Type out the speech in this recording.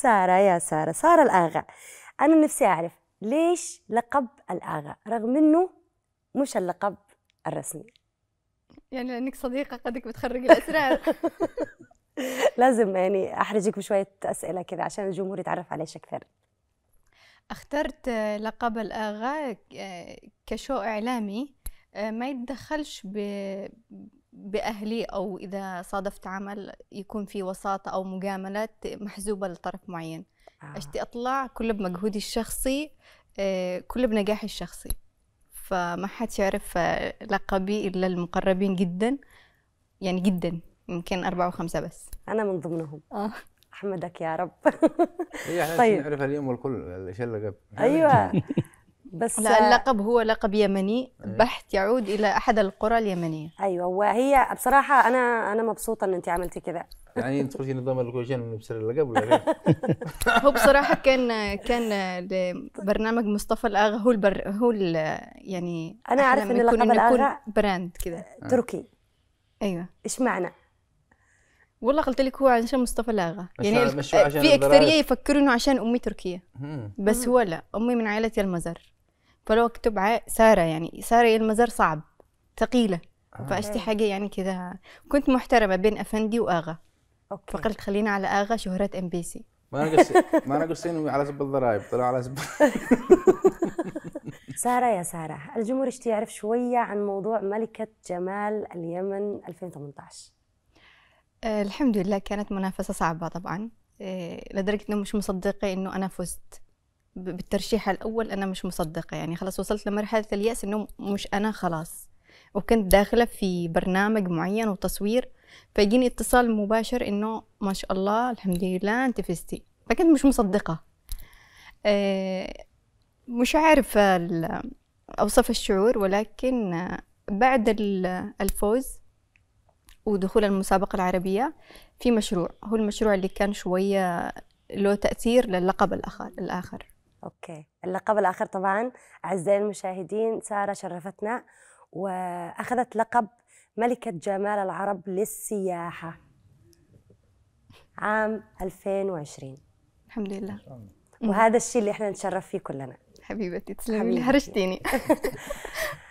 سارة يا سارة سارة الآغا أنا نفسي أعرف ليش لقب الآغا رغم أنه مش اللقب الرسمي يعني لأنك صديقة قدك بتخرج الأسرار لازم يعني أحرجك بشوية أسئلة كذا عشان الجمهور يتعرف عليش أكثر اخترت لقب الآغا آه، كشو إعلامي آه، ما يتدخلش ب... باهلي او اذا صادفت عمل يكون في وساطه او مجاملات محسوبه لطرف معين آه. اشتي اطلع كله بمجهودي الشخصي آه، كله بنجاحي الشخصي فما حد يعرف آه، لقبي الا المقربين جدا يعني جدا يمكن أربعة وخمسة بس أنا من ضمنهم آه. أحمدك يا رب هي طيب نعرف اليوم والكل الأشياء اللي قبل أيوة بس لا اللقب هو لقب يمني إيه. بحت يعود الى احد القرى اليمنيه ايوه وهي بصراحه انا انا مبسوطه ان انت عملتي كده يعني انت قلتي نظام الكوشن من بسر اللقب ولا هو بصراحه كان كان برنامج مصطفى الاغا هو البر هو يعني انا اعرف ان اللقب الاغا براند كذا آه. تركي ايوه ايش معنى؟ والله قلت لك هو عشان مصطفى الاغا يعني في اكثريه يفكروا انه عشان امي تركيه بس هو لا امي من عائله المزر فلو اكتب ع... سارة يعني سارة يعني المزار صعب ثقيلة آه. فأشتي حاجة يعني كذا كنت محترمة بين أفندي وآغا أوكي. فقلت خلينا على آغا شهرة ام بي سي ما انا ما انا على سب الضرائب طلع على سب سارة يا سارة الجمهور يشتي يعرف شوية عن موضوع ملكة جمال اليمن 2018 آه الحمد لله كانت منافسة صعبة طبعا آه لدرجة انه مش مصدقة انه انا فزت بالترشيح الاول انا مش مصدقه يعني خلاص وصلت لمرحله الياس انه مش انا خلاص وكنت داخله في برنامج معين وتصوير فيجيني اتصال مباشر انه ما شاء الله الحمد لله انت فزتي فكنت مش مصدقه آه، مش عارفه اوصف الشعور ولكن بعد الفوز ودخول المسابقة العربية في مشروع هو المشروع اللي كان شوية له تأثير للقب الآخر, الآخر. اوكي اللقب الاخر طبعا اعزائي المشاهدين ساره شرفتنا واخذت لقب ملكه جمال العرب للسياحه عام 2020 الحمد لله وهذا الشيء اللي احنا نتشرف فيه كلنا حبيبتي تسلمي هرشتيني